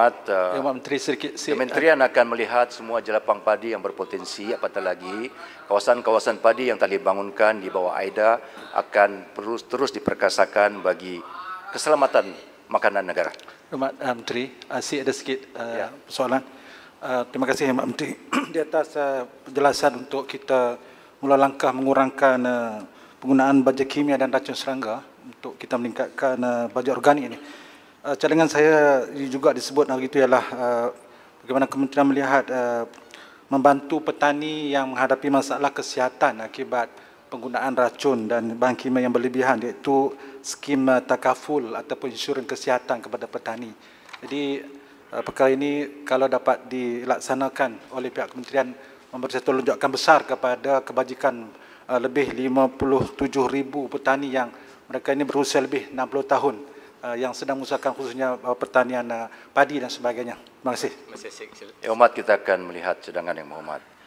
Uh, eh, eh, Menteri Kementerian akan melihat semua jelapang padi yang berpotensi apatah lagi kawasan-kawasan padi yang telah dibangunkan di bawah AIDA akan terus terus diperkasakan bagi keselamatan makanan negara. Rumah eh, uh, Menteri, asyik ada sikit uh, ya. persoalan. Uh, terima kasih Hemat Menteri di atas uh, penjelasan untuk kita mula langkah mengurangkan uh, penggunaan baja kimia dan racun serangga untuk kita meningkatkan uh, baja organik ini uh, cadangan saya juga disebut hari itu ialah eh, bagaimana kementerian melihat eh, membantu petani yang menghadapi masalah kesihatan akibat penggunaan racun dan bahan kimia yang berlebihan iaitu skim takaful ataupun insurans kesihatan kepada petani. Jadi perkara ini kalau dapat dilaksanakan oleh pihak kementerian memberi satu lonjakan besar kepada kebajikan uh, lebih 57,000 petani yang mereka ini berusia lebih 60 tahun. Uh, yang sedang mengusahakan khususnya uh, pertanian uh, padi dan sebagainya. Terima kasih. Terima kasih. Ya, umat eh, kita akan melihat sedangkan yang menghormat.